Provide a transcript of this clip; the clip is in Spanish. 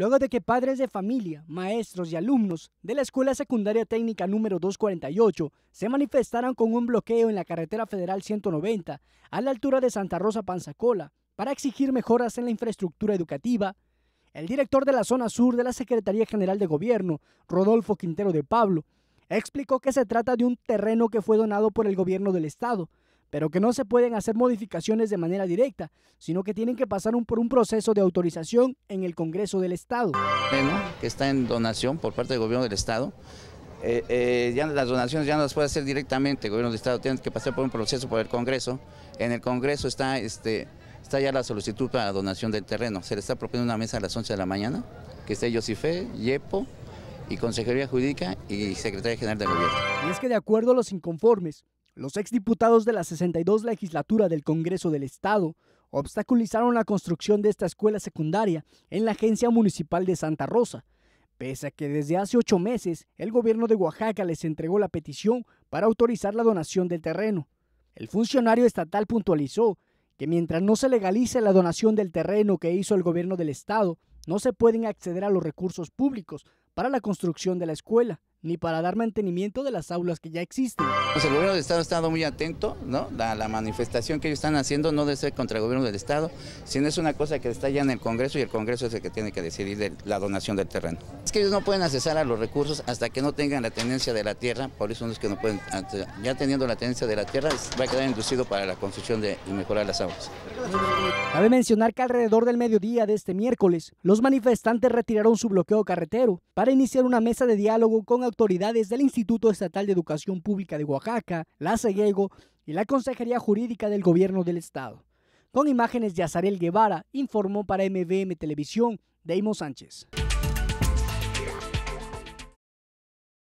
Luego de que padres de familia, maestros y alumnos de la Escuela Secundaria Técnica número 248 se manifestaran con un bloqueo en la carretera federal 190 a la altura de Santa Rosa Panzacola para exigir mejoras en la infraestructura educativa, el director de la zona sur de la Secretaría General de Gobierno, Rodolfo Quintero de Pablo, explicó que se trata de un terreno que fue donado por el gobierno del estado pero que no se pueden hacer modificaciones de manera directa, sino que tienen que pasar por un proceso de autorización en el Congreso del Estado. Terreno que está en donación por parte del gobierno del Estado. Eh, eh, ya las donaciones ya no las puede hacer directamente el gobierno del Estado, tiene que pasar por un proceso por el Congreso. En el Congreso está, este, está ya la solicitud para la donación del terreno. Se le está proponiendo una mesa a las 11 de la mañana, que esté Yosife, Yepo, y Consejería Jurídica y Secretaría General del Gobierno. Y es que de acuerdo a los inconformes, los exdiputados de la 62 legislatura del Congreso del Estado obstaculizaron la construcción de esta escuela secundaria en la Agencia Municipal de Santa Rosa, pese a que desde hace ocho meses el gobierno de Oaxaca les entregó la petición para autorizar la donación del terreno. El funcionario estatal puntualizó que mientras no se legalice la donación del terreno que hizo el gobierno del Estado, no se pueden acceder a los recursos públicos para la construcción de la escuela ni para dar mantenimiento de las aulas que ya existen. Pues el gobierno del Estado ha estado muy atento, ¿no? La, manifestación que ellos están haciendo no debe ser contra el gobierno del Estado, sino es una cosa que está ya en el Congreso y el Congreso es el que tiene que decidir la donación del terreno. Es que ellos no pueden accesar a los recursos hasta que no tengan la tenencia de la tierra, por eso no es que no pueden, ah, ya teniendo la tenencia de la tierra va a quedar inducido para la construcción de, y mejorar las aulas. Cabe mencionar que alrededor del mediodía de este miércoles, los manifestantes retiraron su bloqueo carretero para iniciar una mesa de diálogo con autoridades del Instituto Estatal de Educación Pública de Oaxaca, la CEGEGO y la Consejería Jurídica del Gobierno del Estado. Con imágenes de Azarel Guevara, informó para MBM Televisión, Deimo Sánchez.